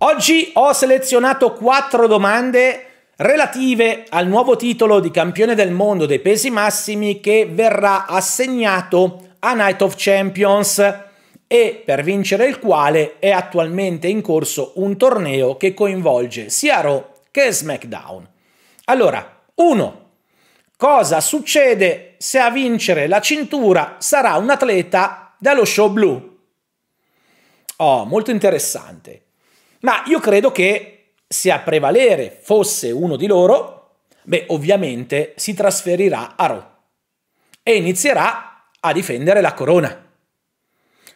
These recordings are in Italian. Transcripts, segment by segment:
Oggi ho selezionato quattro domande relative al nuovo titolo di campione del mondo dei pesi massimi che verrà assegnato a Night of Champions e per vincere il quale è attualmente in corso un torneo che coinvolge sia Raw che SmackDown. Allora, 1. Cosa succede se a vincere la cintura sarà un atleta dallo show blu? Oh, molto interessante. Ma io credo che se a prevalere fosse uno di loro, beh, ovviamente si trasferirà a Ro e inizierà a difendere la corona.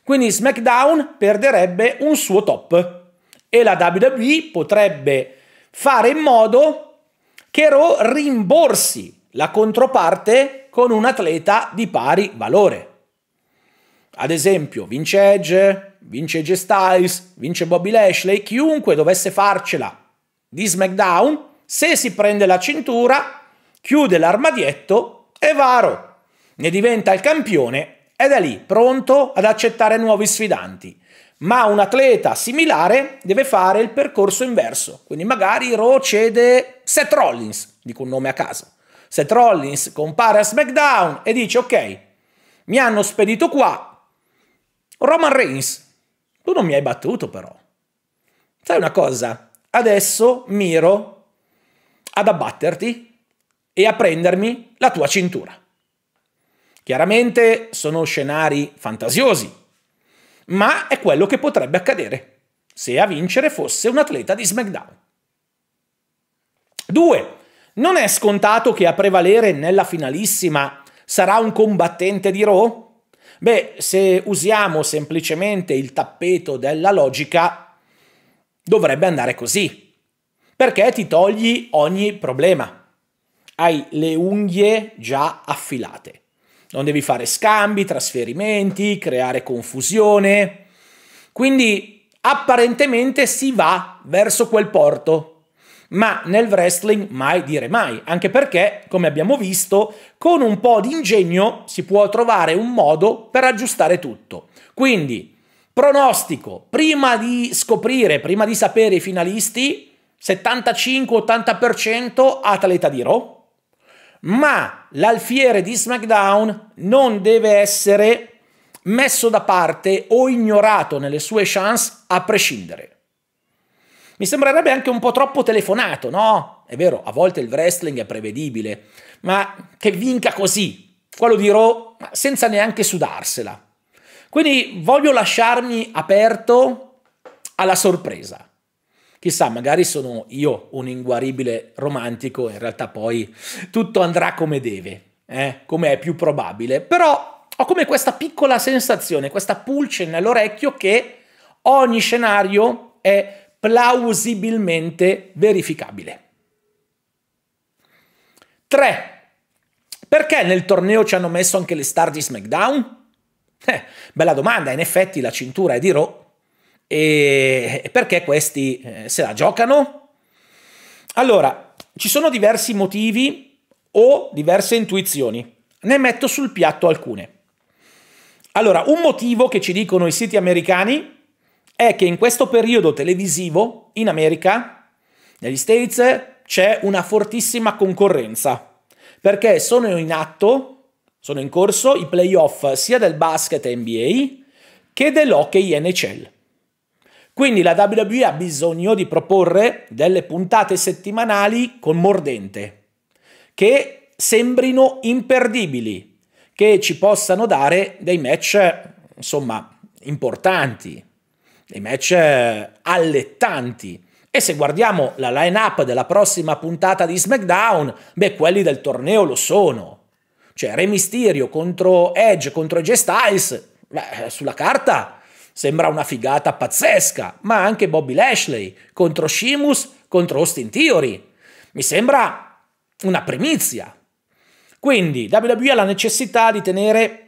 Quindi SmackDown perderebbe un suo top e la WWE potrebbe fare in modo che Ro rimborsi la controparte con un atleta di pari valore. Ad esempio, Vince Edge, vince AJ Styles, vince Bobby Lashley, chiunque dovesse farcela di SmackDown, se si prende la cintura, chiude l'armadietto e varo. Ne diventa il campione ed è lì, pronto ad accettare nuovi sfidanti. Ma un atleta similare deve fare il percorso inverso. Quindi magari Ro cede Seth Rollins, dico un nome a caso. Seth Rollins compare a SmackDown e dice ok, mi hanno spedito qua, Roman Reigns tu non mi hai battuto però. Sai una cosa? Adesso miro ad abbatterti e a prendermi la tua cintura. Chiaramente sono scenari fantasiosi, ma è quello che potrebbe accadere se a vincere fosse un atleta di SmackDown. 2. Non è scontato che a prevalere nella finalissima sarà un combattente di Raw? Beh, se usiamo semplicemente il tappeto della logica, dovrebbe andare così, perché ti togli ogni problema. Hai le unghie già affilate. Non devi fare scambi, trasferimenti, creare confusione. Quindi apparentemente si va verso quel porto ma nel wrestling mai dire mai, anche perché, come abbiamo visto, con un po' di ingegno si può trovare un modo per aggiustare tutto. Quindi, pronostico, prima di scoprire, prima di sapere i finalisti, 75-80% atleta di Raw, ma l'alfiere di SmackDown non deve essere messo da parte o ignorato nelle sue chance a prescindere. Mi sembrerebbe anche un po' troppo telefonato, no? È vero, a volte il wrestling è prevedibile, ma che vinca così, quello di Raw, senza neanche sudarsela. Quindi voglio lasciarmi aperto alla sorpresa. Chissà, magari sono io un inguaribile romantico, in realtà poi tutto andrà come deve, eh? come è più probabile, però ho come questa piccola sensazione, questa pulce nell'orecchio che ogni scenario è plausibilmente verificabile. 3. Perché nel torneo ci hanno messo anche le star di SmackDown? Eh, bella domanda, in effetti la cintura è di Raw. E perché questi eh, se la giocano? Allora, ci sono diversi motivi o diverse intuizioni. Ne metto sul piatto alcune. Allora, un motivo che ci dicono i siti americani è che in questo periodo televisivo in America, negli States, c'è una fortissima concorrenza, perché sono in atto, sono in corso i playoff sia del basket NBA che dell'hockey NHL. Quindi la WWE ha bisogno di proporre delle puntate settimanali con mordente, che sembrino imperdibili, che ci possano dare dei match, insomma, importanti, dei match eh, allettanti. E se guardiamo la line-up della prossima puntata di SmackDown, beh, quelli del torneo lo sono. Cioè, Re Mysterio contro Edge, contro Edge Styles, beh, eh, sulla carta sembra una figata pazzesca, ma anche Bobby Lashley contro Sheamus, contro Austin Theory. Mi sembra una primizia. Quindi WWE ha la necessità di tenere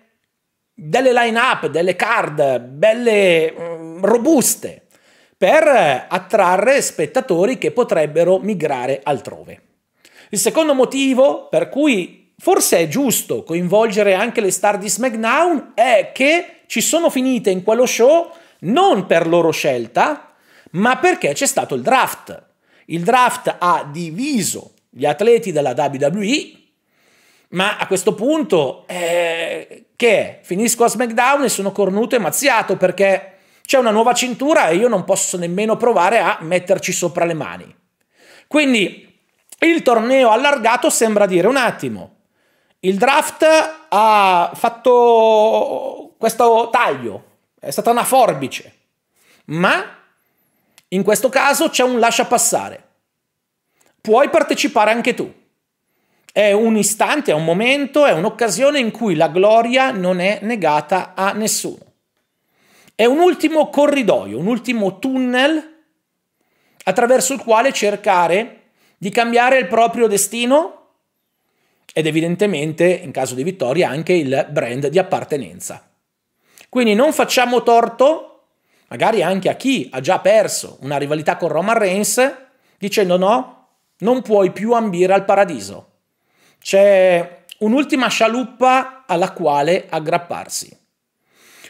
delle line-up, delle card, belle mm, robuste per eh, attrarre spettatori che potrebbero migrare altrove. Il secondo motivo per cui forse è giusto coinvolgere anche le star di SmackDown è che ci sono finite in quello show non per loro scelta, ma perché c'è stato il draft. Il draft ha diviso gli atleti della WWE, ma a questo punto eh, che finisco a SmackDown e sono cornuto e mazziato perché c'è una nuova cintura e io non posso nemmeno provare a metterci sopra le mani. Quindi il torneo allargato sembra dire un attimo, il draft ha fatto questo taglio, è stata una forbice, ma in questo caso c'è un lascia passare. Puoi partecipare anche tu. È un istante, è un momento, è un'occasione in cui la gloria non è negata a nessuno. È un ultimo corridoio, un ultimo tunnel attraverso il quale cercare di cambiare il proprio destino ed evidentemente, in caso di vittoria, anche il brand di appartenenza. Quindi non facciamo torto, magari anche a chi ha già perso una rivalità con Roman Reigns, dicendo no, non puoi più ambire al paradiso. C'è un'ultima scialuppa alla quale aggrapparsi.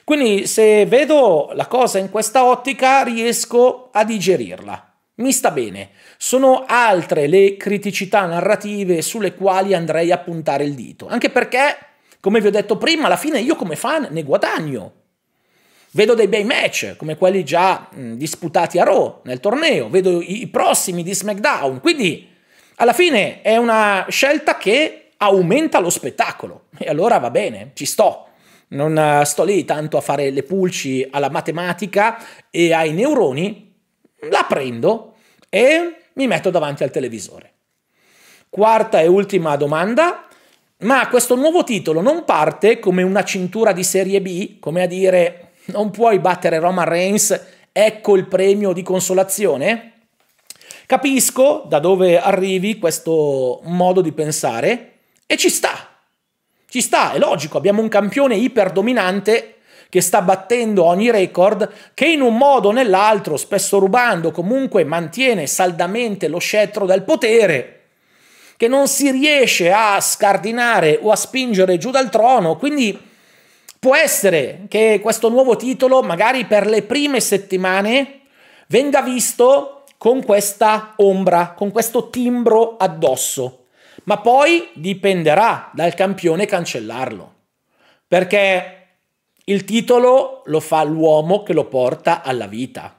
Quindi se vedo la cosa in questa ottica riesco a digerirla. Mi sta bene. Sono altre le criticità narrative sulle quali andrei a puntare il dito. Anche perché, come vi ho detto prima, alla fine io come fan ne guadagno. Vedo dei bei match, come quelli già mh, disputati a Raw nel torneo, vedo i, i prossimi di SmackDown, quindi alla fine è una scelta che aumenta lo spettacolo e allora va bene, ci sto non eh, sto lì tanto a fare le pulci alla matematica e ai neuroni, la prendo e mi metto davanti al televisore. Quarta e ultima domanda, ma questo nuovo titolo non parte come una cintura di serie B, come a dire non puoi battere Roman Reigns, ecco il premio di consolazione? Capisco da dove arrivi questo modo di pensare e ci sta. Ci sta, è logico, abbiamo un campione iperdominante che sta battendo ogni record, che in un modo o nell'altro, spesso rubando, comunque mantiene saldamente lo scettro del potere, che non si riesce a scardinare o a spingere giù dal trono, quindi può essere che questo nuovo titolo, magari per le prime settimane, venga visto con questa ombra, con questo timbro addosso ma poi dipenderà dal campione cancellarlo, perché il titolo lo fa l'uomo che lo porta alla vita.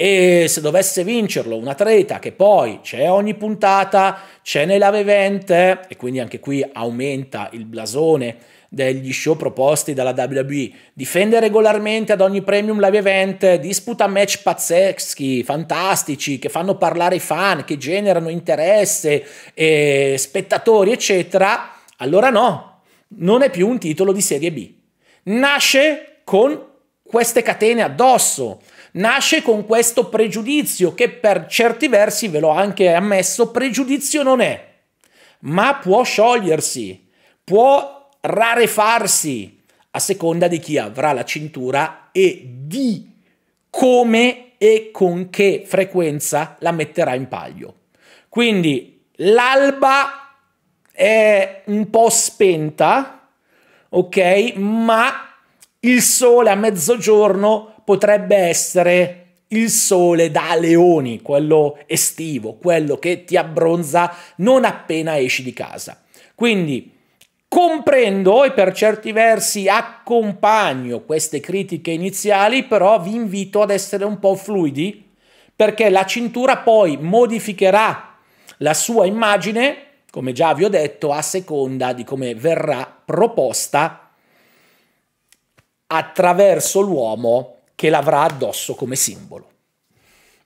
E se dovesse vincerlo un atleta che poi c'è ogni puntata, c'è nella vevente, e quindi anche qui aumenta il blasone degli show proposti dalla WWE. Difende regolarmente ad ogni premium live event, disputa match pazzeschi, fantastici, che fanno parlare i fan, che generano interesse, eh, spettatori, eccetera. Allora no, non è più un titolo di serie B. Nasce con queste catene addosso nasce con questo pregiudizio che per certi versi, ve l'ho anche ammesso, pregiudizio non è, ma può sciogliersi, può rarefarsi a seconda di chi avrà la cintura e di come e con che frequenza la metterà in paglio. Quindi l'alba è un po' spenta, ok? Ma il sole a mezzogiorno potrebbe essere il sole da leoni, quello estivo, quello che ti abbronza non appena esci di casa. Quindi Comprendo e per certi versi accompagno queste critiche iniziali, però vi invito ad essere un po' fluidi perché la cintura poi modificherà la sua immagine, come già vi ho detto, a seconda di come verrà proposta attraverso l'uomo che l'avrà addosso come simbolo.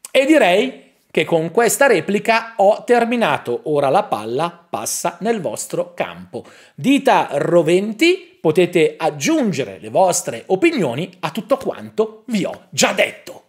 E direi che con questa replica ho terminato. Ora la palla passa nel vostro campo. Dita roventi, potete aggiungere le vostre opinioni a tutto quanto vi ho già detto.